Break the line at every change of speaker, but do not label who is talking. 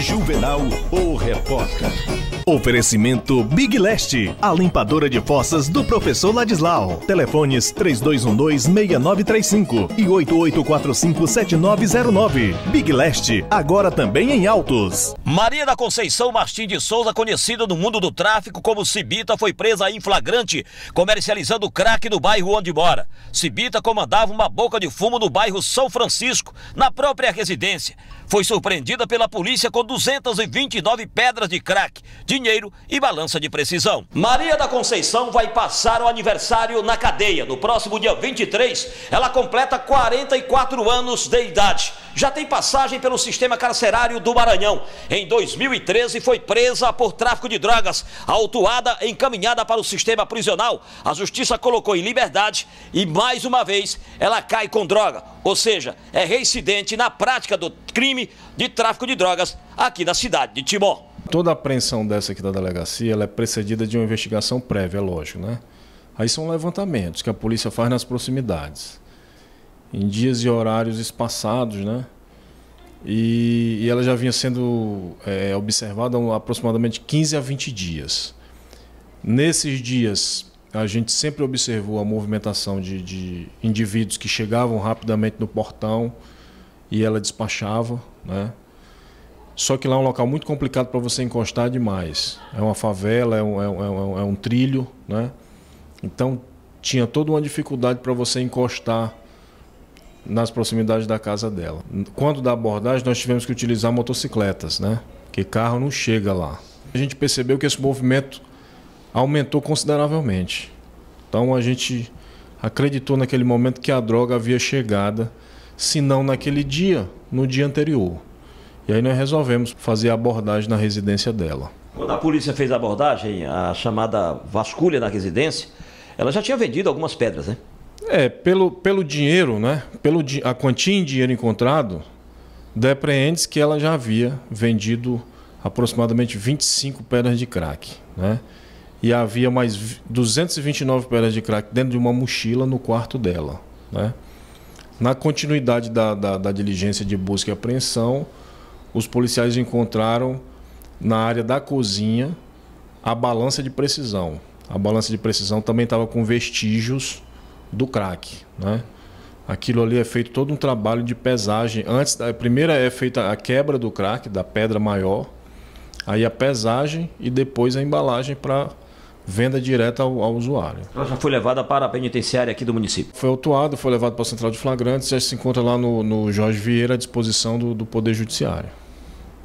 Juvenal, o repórter. Oferecimento Big Leste, a limpadora de fossas do professor Ladislau. Telefones 3212-6935 e 8845-7909. Big Leste, agora também em autos.
Maria da Conceição Martins de Souza, conhecida no mundo do tráfico como Cibita, foi presa em flagrante, comercializando crack no bairro onde mora. Cibita comandava uma boca de fumo no bairro São Francisco, na própria residência foi surpreendida pela polícia com 229 pedras de crack, dinheiro e balança de precisão. Maria da Conceição vai passar o aniversário na cadeia. No próximo dia 23, ela completa 44 anos de idade já tem passagem pelo sistema carcerário do Maranhão. Em 2013 foi presa por tráfico de drogas, autuada e encaminhada para o sistema prisional. A justiça colocou em liberdade e mais uma vez ela cai com droga, ou seja, é reincidente na prática do crime de tráfico de drogas aqui na cidade de Timó.
Toda apreensão dessa aqui da delegacia ela é precedida de uma investigação prévia, é lógico, né? Aí são levantamentos que a polícia faz nas proximidades em dias e horários espaçados, né? E, e ela já vinha sendo é, observada há aproximadamente 15 a 20 dias. Nesses dias, a gente sempre observou a movimentação de, de indivíduos que chegavam rapidamente no portão e ela despachava, né? Só que lá é um local muito complicado para você encostar demais. É uma favela, é um, é um, é um é trilho, né? Então tinha toda uma dificuldade para você encostar nas proximidades da casa dela. Quando da abordagem, nós tivemos que utilizar motocicletas, né? Que carro não chega lá. A gente percebeu que esse movimento aumentou consideravelmente. Então a gente acreditou naquele momento que a droga havia chegada, se não naquele dia, no dia anterior. E aí nós resolvemos fazer a abordagem na residência dela.
Quando a polícia fez a abordagem, a chamada vasculha na residência, ela já tinha vendido algumas pedras, né? É, pelo, pelo dinheiro, né? Pelo, a quantia em dinheiro encontrado,
depreende-se que ela já havia vendido aproximadamente 25 pedras de crack, né? E havia mais 229 pedras de crack dentro de uma mochila no quarto dela, né? Na continuidade da, da, da diligência de busca e apreensão, os policiais encontraram na área da cozinha a balança de precisão. A balança de precisão também estava com vestígios do crack, né? Aquilo ali é feito todo um trabalho de pesagem. Antes, a primeira é feita a quebra do crack, da pedra maior, aí a pesagem e depois a embalagem para venda direta ao, ao usuário. Ela já foi levada para a penitenciária aqui do município? Foi autuado, foi levado para a central de flagrantes, e se encontra lá no, no Jorge Vieira à disposição do, do Poder Judiciário.